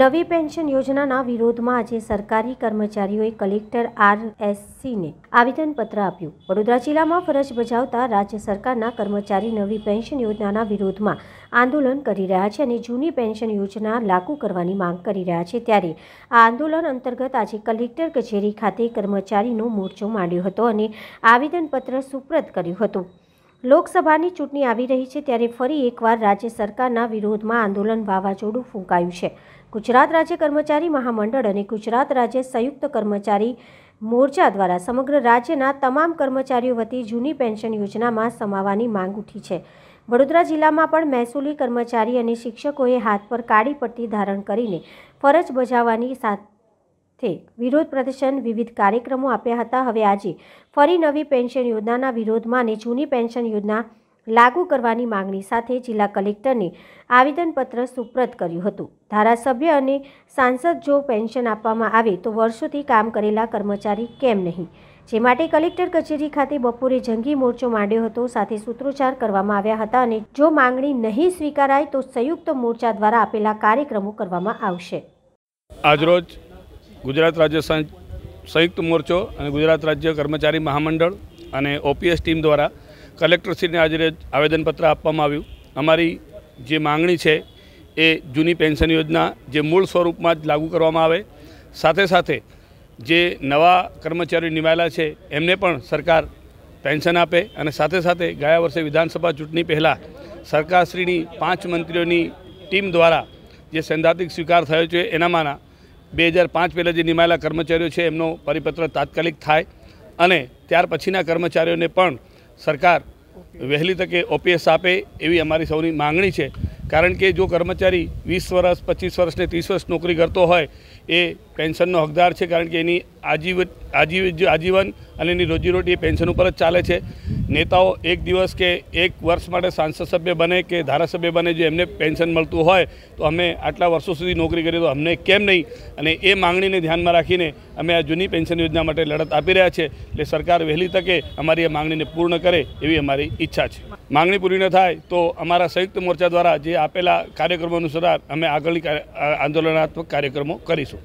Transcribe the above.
નવી પેન્શન યોજનાના વિરોધમાં આજે સરકારી કર્મચારીઓએ કલેક્ટર આર એસ સીને આવેદનપત્ર આપ્યું વડોદરા જિલ્લામાં ફરજ બજાવતા રાજ્ય સરકારના કર્મચારી નવી પેન્શન યોજનાના વિરોધમાં આંદોલન કરી રહ્યા છે અને જૂની પેન્શન યોજના લાગુ કરવાની માંગ કરી રહ્યા છે ત્યારે આ આંદોલન અંતર્ગત આજે કલેક્ટર કચેરી ખાતે કર્મચારીનો મોરચો માંડ્યો હતો અને આવેદનપત્ર સુપ્રત કર્યું હતું લોકસભાની ચૂંટણી આવી રહી છે ત્યારે ફરી એકવાર રાજ્ય સરકારના વિરોધમાં આંદોલન વાવાઝોડું ફૂંકાયું છે ગુજરાત રાજ્ય કર્મચારી મહામંડળ અને ગુજરાત રાજ્ય સંયુક્ત કર્મચારી મોરચા દ્વારા સમગ્ર રાજ્યના તમામ કર્મચારીઓ વતી જૂની પેન્શન યોજનામાં સમાવાની માંગ ઉઠી છે વડોદરા જિલ્લામાં પણ મહેસૂલી કર્મચારી અને શિક્ષકોએ હાથ પર કાળી પટ્ટી ધારણ કરીને ફરજ બજાવવાની સાથ થી વિરોધ પ્રદર્શન વિવિધ કાર્યક્રમો આપ્યા હતા હવે આજે ફરી નવી પેન્શન યોજનાના વિરોધમાં અને જૂની પેન્શન યોજના લાગુ કરવાની માંગણી સાથે જિલ્લા કલેક્ટરને આવેદનપત્ર સુપ્રત કર્યું હતું ધારાસભ્ય અને સાંસદ જો પેન્શન આપવામાં આવે તો વર્ષોથી કામ કરેલા કર્મચારી કેમ નહીં જે માટે કલેક્ટર કચેરી ખાતે બપોરે જંગી મોરચો માંડ્યો હતો સાથે સૂત્રોચ્ચાર કરવામાં આવ્યા હતા અને જો માંગણી નહીં સ્વીકારાય તો સંયુક્ત મોરચા દ્વારા આપેલા કાર્યક્રમો કરવામાં આવશે આજરોજ ગુજરાત રાજ્ય સંયુક્ત મોરચો અને ગુજરાત રાજ્ય કર્મચારી મહામંડળ અને ઓપીએસ ટીમ દ્વારા કલેક્ટરશ્રીને આજે આવેદનપત્ર આપવામાં આવ્યું અમારી જે માંગણી છે એ જૂની પેન્શન યોજના જે મૂળ સ્વરૂપમાં જ લાગુ કરવામાં આવે સાથે સાથે જે નવા કર્મચારીઓ નિમાયેલા છે એમને પણ સરકાર પેન્શન આપે અને સાથે સાથે ગયા વર્ષે વિધાનસભા ચૂંટણી પહેલાં સરકારશ્રીની પાંચ મંત્રીઓની ટીમ દ્વારા જે સૈદ્ધાંતિક સ્વીકાર થયો છે એનામાંના બે હજાર પાંચ પહેલાં જે નિમાયેલા કર્મચારીઓ છે એમનો પરિપત્ર તાત્કાલિક થાય અને ત્યાર પછીના કર્મચારીઓને પણ સરકાર વહેલી તકે ઓપીએસ આપે એવી અમારી સૌની માંગણી છે કારણ કે જો કર્મચારી વીસ વર્ષ પચીસ વર્ષ ને ત્રીસ વર્ષ નોકરી કરતો હોય એ પેન્શનનો હકદાર છે કારણ કે એની આજીવ આજીવ આજીવન અને એની રોજીરોટી એ પેન્શન ઉપર જ ચાલે છે નેતાઓ એક દિવસ કે એક વર્ષ માટે સાંસદ સભ્ય બને કે ધારાસભ્ય બને જો એમને પેન્શન મળતું હોય તો અમે આટલા વર્ષો સુધી નોકરી કરી તો અમને કેમ નહીં અને એ માંગણીને ધ્યાનમાં રાખીને અમે આ જૂની પેન્શન યોજના માટે લડત આપી રહ્યા છે એટલે સરકાર વહેલી તકે અમારી એ માંગણીને પૂર્ણ કરે એવી અમારી ઈચ્છા છે માંગણી પૂરી ન થાય તો અમારા સંયુક્ત મોરચા દ્વારા જે આપેલા કાર્યક્રમો અનુસાર અમે આગળની આંદોલનાત્મક કાર્યક્રમો કરીશું